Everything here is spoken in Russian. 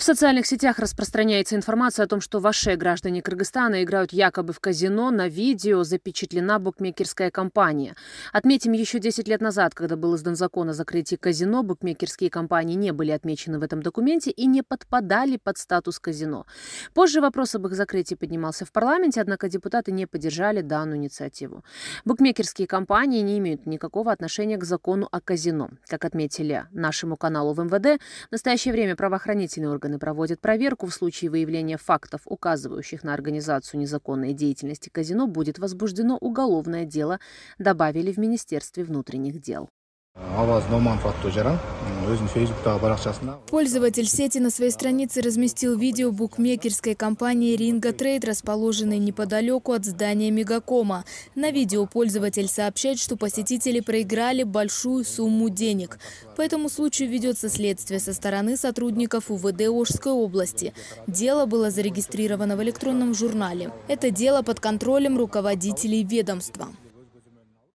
В социальных сетях распространяется информация о том, что ваши граждане Кыргызстана играют якобы в казино. На видео запечатлена букмекерская компания. Отметим, еще 10 лет назад, когда был издан закон о закрытии казино, букмекерские компании не были отмечены в этом документе и не подпадали под статус казино. Позже вопрос об их закрытии поднимался в парламенте, однако депутаты не поддержали данную инициативу. Букмекерские компании не имеют никакого отношения к закону о казино. Как отметили нашему каналу в МВД, в настоящее время правоохранительные органы органы проводят проверку. В случае выявления фактов, указывающих на организацию незаконной деятельности казино, будет возбуждено уголовное дело, добавили в Министерстве внутренних дел. Пользователь сети на своей странице разместил видео букмекерской компании «Ринго Трейд», расположенной неподалеку от здания Мегакома. На видео пользователь сообщает, что посетители проиграли большую сумму денег. По этому случаю ведется следствие со стороны сотрудников УВД Ожской области. Дело было зарегистрировано в электронном журнале. Это дело под контролем руководителей ведомства.